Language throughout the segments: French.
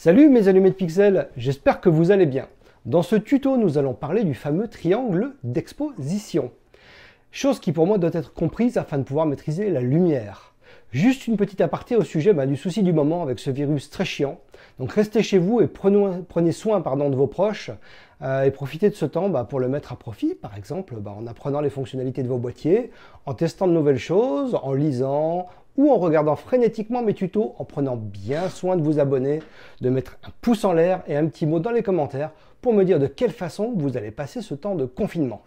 Salut mes de pixels, j'espère que vous allez bien. Dans ce tuto, nous allons parler du fameux triangle d'exposition. Chose qui pour moi doit être comprise afin de pouvoir maîtriser la lumière. Juste une petite aparté au sujet bah, du souci du moment avec ce virus très chiant. Donc restez chez vous et prenez, soin pardon, de vos proches euh, et profitez de ce temps bah, pour le mettre à profit, par exemple bah, en apprenant les fonctionnalités de vos boîtiers, en testant de nouvelles choses, en lisant ou en regardant frénétiquement mes tutos en prenant bien soin de vous abonner, de mettre un pouce en l'air et un petit mot dans les commentaires pour me dire de quelle façon vous allez passer ce temps de confinement.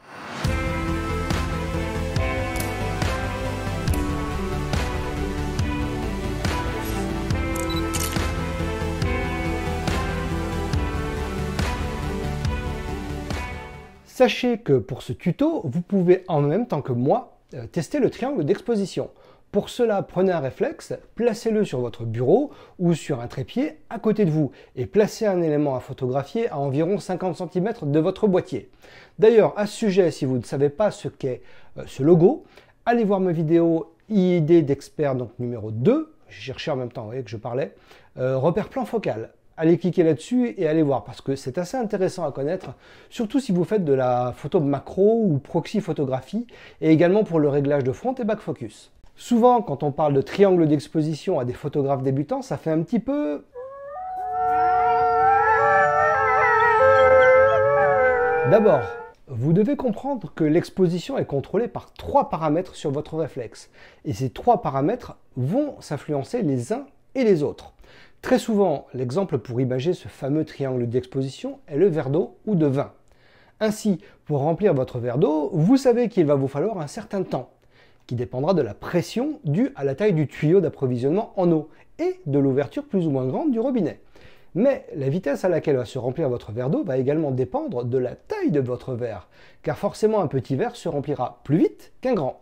Sachez que pour ce tuto, vous pouvez en même temps que moi euh, tester le triangle d'exposition. Pour cela, prenez un réflexe, placez-le sur votre bureau ou sur un trépied à côté de vous et placez un élément à photographier à environ 50 cm de votre boîtier. D'ailleurs, à ce sujet, si vous ne savez pas ce qu'est euh, ce logo, allez voir ma vidéo ID d'expert donc numéro 2, j'ai cherché en même temps, vous voyez que je parlais, euh, repère plan focal. Allez cliquer là-dessus et allez voir parce que c'est assez intéressant à connaître, surtout si vous faites de la photo macro ou proxy photographie et également pour le réglage de front et back focus. Souvent, quand on parle de triangle d'exposition à des photographes débutants, ça fait un petit peu... D'abord, vous devez comprendre que l'exposition est contrôlée par trois paramètres sur votre réflexe. Et ces trois paramètres vont s'influencer les uns et les autres. Très souvent, l'exemple pour imager ce fameux triangle d'exposition est le verre d'eau ou de vin. Ainsi, pour remplir votre verre d'eau, vous savez qu'il va vous falloir un certain temps qui dépendra de la pression due à la taille du tuyau d'approvisionnement en eau et de l'ouverture plus ou moins grande du robinet. Mais la vitesse à laquelle va se remplir votre verre d'eau va également dépendre de la taille de votre verre, car forcément un petit verre se remplira plus vite qu'un grand.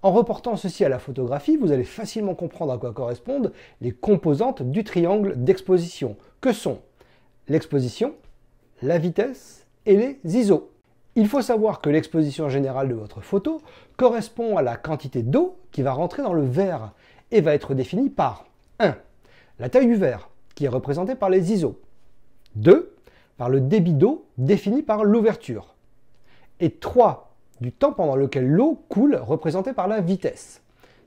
En reportant ceci à la photographie, vous allez facilement comprendre à quoi correspondent les composantes du triangle d'exposition, que sont l'exposition, la vitesse et les ISO. Il faut savoir que l'exposition générale de votre photo correspond à la quantité d'eau qui va rentrer dans le verre et va être définie par 1. La taille du verre, qui est représentée par les ISO. 2. Par le débit d'eau défini par l'ouverture. Et 3. Du temps pendant lequel l'eau coule, représenté par la vitesse.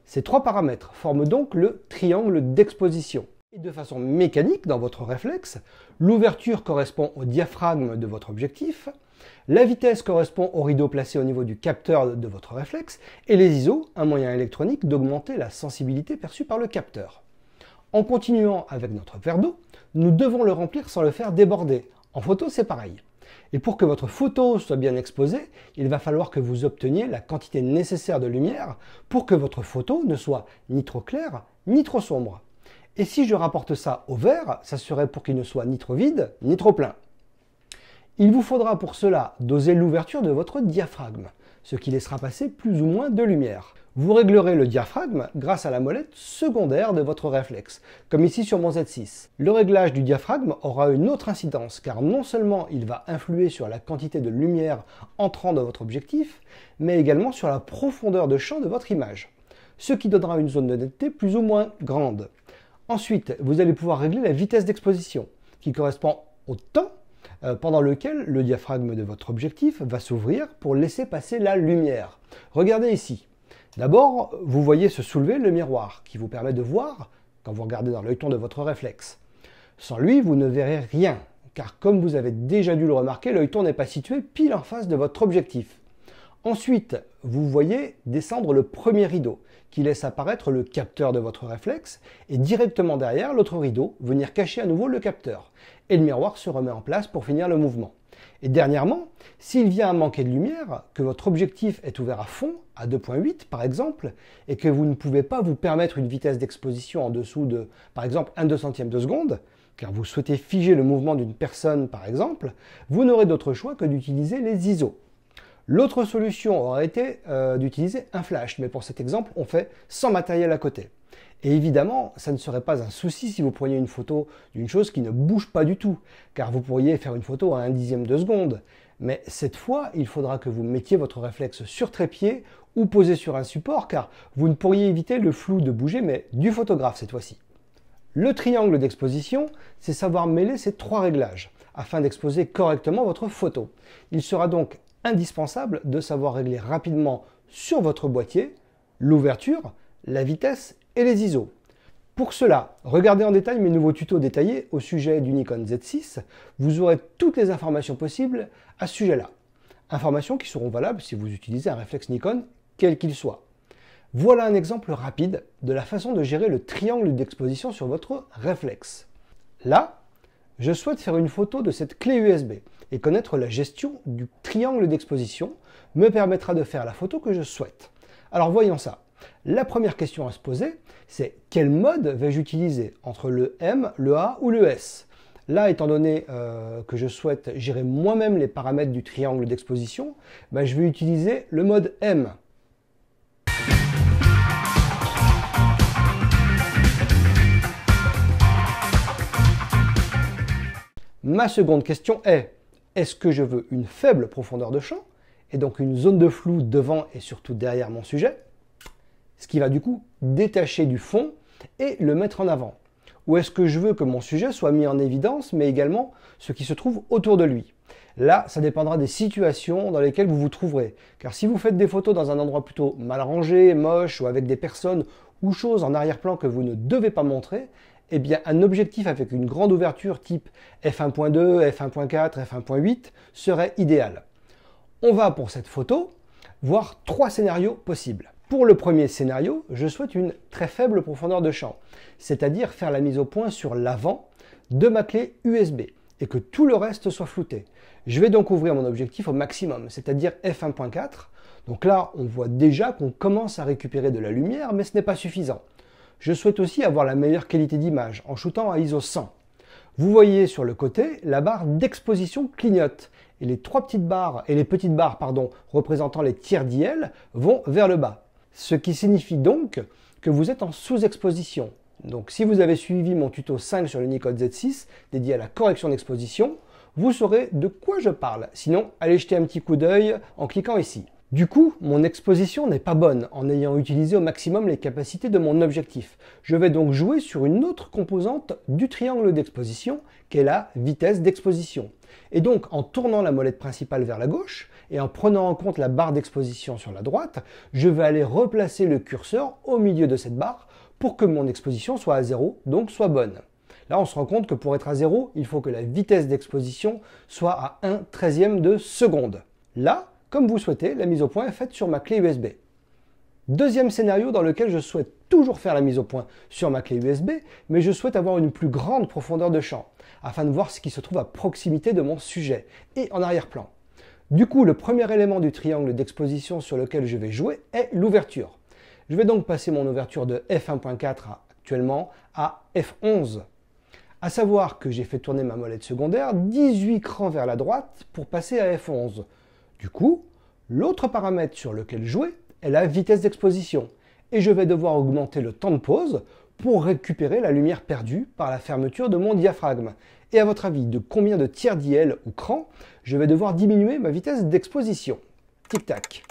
Ces trois paramètres forment donc le triangle d'exposition. Et de façon mécanique, dans votre réflexe, l'ouverture correspond au diaphragme de votre objectif, la vitesse correspond au rideau placé au niveau du capteur de votre réflexe et les ISO, un moyen électronique d'augmenter la sensibilité perçue par le capteur. En continuant avec notre verre d'eau, nous devons le remplir sans le faire déborder. En photo, c'est pareil. Et pour que votre photo soit bien exposée, il va falloir que vous obteniez la quantité nécessaire de lumière pour que votre photo ne soit ni trop claire ni trop sombre. Et si je rapporte ça au verre, ça serait pour qu'il ne soit ni trop vide ni trop plein. Il vous faudra pour cela doser l'ouverture de votre diaphragme, ce qui laissera passer plus ou moins de lumière. Vous réglerez le diaphragme grâce à la molette secondaire de votre réflexe, comme ici sur mon Z6. Le réglage du diaphragme aura une autre incidence, car non seulement il va influer sur la quantité de lumière entrant dans votre objectif, mais également sur la profondeur de champ de votre image, ce qui donnera une zone de netteté plus ou moins grande. Ensuite, vous allez pouvoir régler la vitesse d'exposition, qui correspond au temps euh, pendant lequel le diaphragme de votre objectif va s'ouvrir pour laisser passer la lumière. Regardez ici. D'abord, vous voyez se soulever le miroir qui vous permet de voir quand vous regardez dans ton de votre réflexe. Sans lui, vous ne verrez rien, car comme vous avez déjà dû le remarquer, ton n'est pas situé pile en face de votre objectif. Ensuite, vous voyez descendre le premier rideau qui laisse apparaître le capteur de votre réflexe et directement derrière l'autre rideau venir cacher à nouveau le capteur. Et le miroir se remet en place pour finir le mouvement. Et dernièrement, s'il vient à manquer de lumière, que votre objectif est ouvert à fond, à 2.8 par exemple, et que vous ne pouvez pas vous permettre une vitesse d'exposition en dessous de, par exemple, 1 2 centième de seconde, car vous souhaitez figer le mouvement d'une personne par exemple, vous n'aurez d'autre choix que d'utiliser les ISO. L'autre solution aurait été euh, d'utiliser un flash, mais pour cet exemple, on fait sans matériel à côté. Et évidemment, ça ne serait pas un souci si vous preniez une photo d'une chose qui ne bouge pas du tout, car vous pourriez faire une photo à un dixième de seconde. Mais cette fois, il faudra que vous mettiez votre réflexe sur trépied ou posé sur un support, car vous ne pourriez éviter le flou de bouger, mais du photographe cette fois-ci. Le triangle d'exposition, c'est savoir mêler ces trois réglages afin d'exposer correctement votre photo. Il sera donc indispensable de savoir régler rapidement sur votre boîtier l'ouverture, la vitesse et les ISO. Pour cela, regardez en détail mes nouveaux tutos détaillés au sujet du Nikon Z6. Vous aurez toutes les informations possibles à ce sujet-là. Informations qui seront valables si vous utilisez un réflexe Nikon, quel qu'il soit. Voilà un exemple rapide de la façon de gérer le triangle d'exposition sur votre réflexe. Là, je souhaite faire une photo de cette clé USB et connaître la gestion du triangle d'exposition me permettra de faire la photo que je souhaite. Alors voyons ça. La première question à se poser, c'est quel mode vais-je utiliser entre le M, le A ou le S Là, étant donné euh, que je souhaite gérer moi-même les paramètres du triangle d'exposition, ben, je vais utiliser le mode M. Ma seconde question est, est-ce que je veux une faible profondeur de champ, et donc une zone de flou devant et surtout derrière mon sujet, ce qui va du coup détacher du fond et le mettre en avant Ou est-ce que je veux que mon sujet soit mis en évidence, mais également ce qui se trouve autour de lui Là, ça dépendra des situations dans lesquelles vous vous trouverez. Car si vous faites des photos dans un endroit plutôt mal rangé, moche, ou avec des personnes ou choses en arrière-plan que vous ne devez pas montrer, eh bien, un objectif avec une grande ouverture type f1.2, f1.4, f1.8 serait idéal. On va pour cette photo voir trois scénarios possibles. Pour le premier scénario, je souhaite une très faible profondeur de champ, c'est-à-dire faire la mise au point sur l'avant de ma clé USB et que tout le reste soit flouté. Je vais donc ouvrir mon objectif au maximum, c'est-à-dire f1.4. Donc là, on voit déjà qu'on commence à récupérer de la lumière, mais ce n'est pas suffisant je souhaite aussi avoir la meilleure qualité d'image en shootant à ISO 100. Vous voyez sur le côté, la barre d'exposition clignote et les trois petites barres et les petites barres pardon, représentant les tiers d'IL vont vers le bas. Ce qui signifie donc que vous êtes en sous-exposition. Donc si vous avez suivi mon tuto 5 sur le Nikon Z6 dédié à la correction d'exposition, vous saurez de quoi je parle. Sinon, allez jeter un petit coup d'œil en cliquant ici. Du coup, mon exposition n'est pas bonne en ayant utilisé au maximum les capacités de mon objectif. Je vais donc jouer sur une autre composante du triangle d'exposition qui est la vitesse d'exposition. Et donc en tournant la molette principale vers la gauche et en prenant en compte la barre d'exposition sur la droite, je vais aller replacer le curseur au milieu de cette barre pour que mon exposition soit à zéro, donc soit bonne. Là, on se rend compte que pour être à zéro, il faut que la vitesse d'exposition soit à 1 treizième de seconde. Là, comme vous souhaitez, la mise au point est faite sur ma clé USB. Deuxième scénario dans lequel je souhaite toujours faire la mise au point sur ma clé USB, mais je souhaite avoir une plus grande profondeur de champ, afin de voir ce qui se trouve à proximité de mon sujet et en arrière-plan. Du coup, le premier élément du triangle d'exposition sur lequel je vais jouer est l'ouverture. Je vais donc passer mon ouverture de f1.4 actuellement à f11. A savoir que j'ai fait tourner ma molette secondaire 18 crans vers la droite pour passer à f11, du coup, l'autre paramètre sur lequel jouer est la vitesse d'exposition, et je vais devoir augmenter le temps de pause pour récupérer la lumière perdue par la fermeture de mon diaphragme. Et à votre avis, de combien de tiers d'IL ou cran je vais devoir diminuer ma vitesse d'exposition Tic-tac.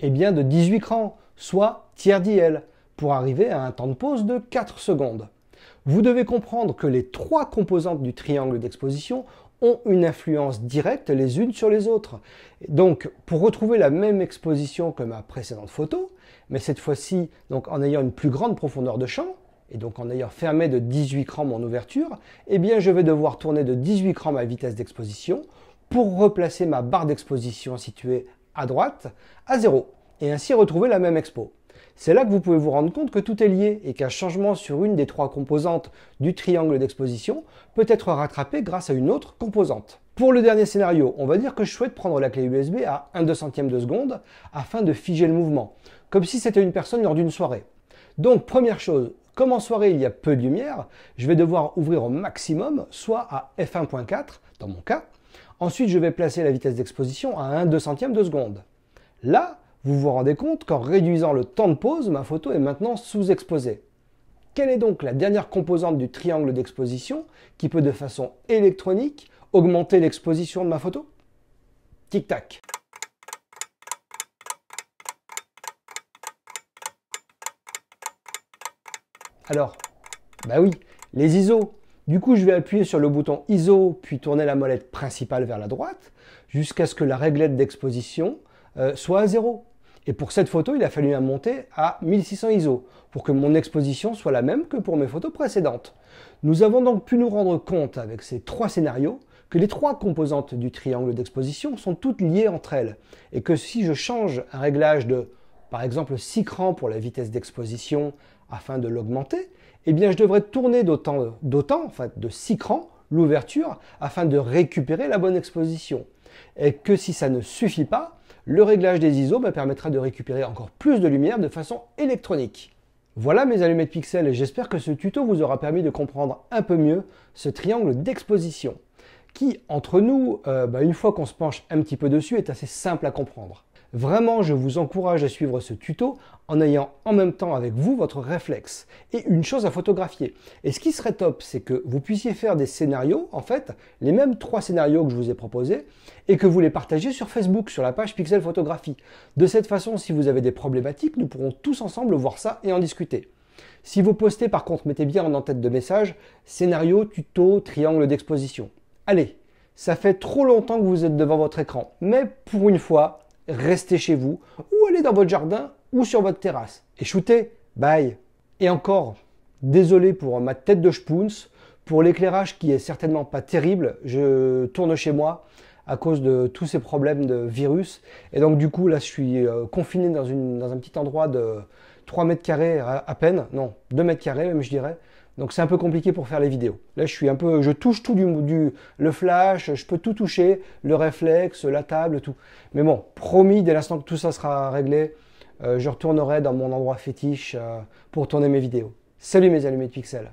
Eh bien de 18 crans, soit tiers d'IL pour arriver à un temps de pause de 4 secondes. Vous devez comprendre que les trois composantes du triangle d'exposition ont une influence directe les unes sur les autres. Donc, pour retrouver la même exposition que ma précédente photo, mais cette fois-ci en ayant une plus grande profondeur de champ, et donc en ayant fermé de 18 crans mon ouverture, eh bien je vais devoir tourner de 18 crans ma vitesse d'exposition pour replacer ma barre d'exposition située à droite à 0 et ainsi retrouver la même expo c'est là que vous pouvez vous rendre compte que tout est lié et qu'un changement sur une des trois composantes du triangle d'exposition peut être rattrapé grâce à une autre composante. Pour le dernier scénario, on va dire que je souhaite prendre la clé USB à 1 200 centième de seconde afin de figer le mouvement, comme si c'était une personne lors d'une soirée. Donc première chose, comme en soirée il y a peu de lumière, je vais devoir ouvrir au maximum, soit à f1.4 dans mon cas, ensuite je vais placer la vitesse d'exposition à 1 200 centième de seconde. Là, vous vous rendez compte qu'en réduisant le temps de pause, ma photo est maintenant sous-exposée. Quelle est donc la dernière composante du triangle d'exposition qui peut de façon électronique augmenter l'exposition de ma photo Tic-tac. Alors, bah oui, les ISO. Du coup, je vais appuyer sur le bouton ISO, puis tourner la molette principale vers la droite, jusqu'à ce que la réglette d'exposition euh, soit à zéro. Et pour cette photo, il a fallu la monter à 1600 ISO pour que mon exposition soit la même que pour mes photos précédentes. Nous avons donc pu nous rendre compte avec ces trois scénarios que les trois composantes du triangle d'exposition sont toutes liées entre elles et que si je change un réglage de par exemple 6 crans pour la vitesse d'exposition afin de l'augmenter, eh bien je devrais tourner d'autant, d'autant en fait, de 6 crans l'ouverture afin de récupérer la bonne exposition. Et que si ça ne suffit pas, le réglage des ISO me bah, permettra de récupérer encore plus de lumière de façon électronique. Voilà mes allumettes pixels, j'espère que ce tuto vous aura permis de comprendre un peu mieux ce triangle d'exposition qui, entre nous, euh, bah, une fois qu'on se penche un petit peu dessus, est assez simple à comprendre. Vraiment, je vous encourage à suivre ce tuto en ayant en même temps avec vous votre réflexe et une chose à photographier. Et ce qui serait top, c'est que vous puissiez faire des scénarios, en fait, les mêmes trois scénarios que je vous ai proposés, et que vous les partagiez sur Facebook, sur la page Pixel Photographie. De cette façon, si vous avez des problématiques, nous pourrons tous ensemble voir ça et en discuter. Si vous postez, par contre, mettez bien en tête de message scénario, tuto, triangle d'exposition. Allez, ça fait trop longtemps que vous êtes devant votre écran, mais pour une fois, restez chez vous, ou allez dans votre jardin, ou sur votre terrasse, et shootez, bye. Et encore, désolé pour ma tête de spoons, pour l'éclairage qui est certainement pas terrible, je tourne chez moi à cause de tous ces problèmes de virus, et donc du coup là je suis euh, confiné dans, une, dans un petit endroit de 3 mètres carrés à peine, non, 2 mètres carrés même je dirais, donc c'est un peu compliqué pour faire les vidéos. Là, je suis un peu, je touche tout du, du, le flash, je peux tout toucher, le réflexe, la table, tout. Mais bon, promis, dès l'instant que tout ça sera réglé, euh, je retournerai dans mon endroit fétiche euh, pour tourner mes vidéos. Salut mes allumés de pixels.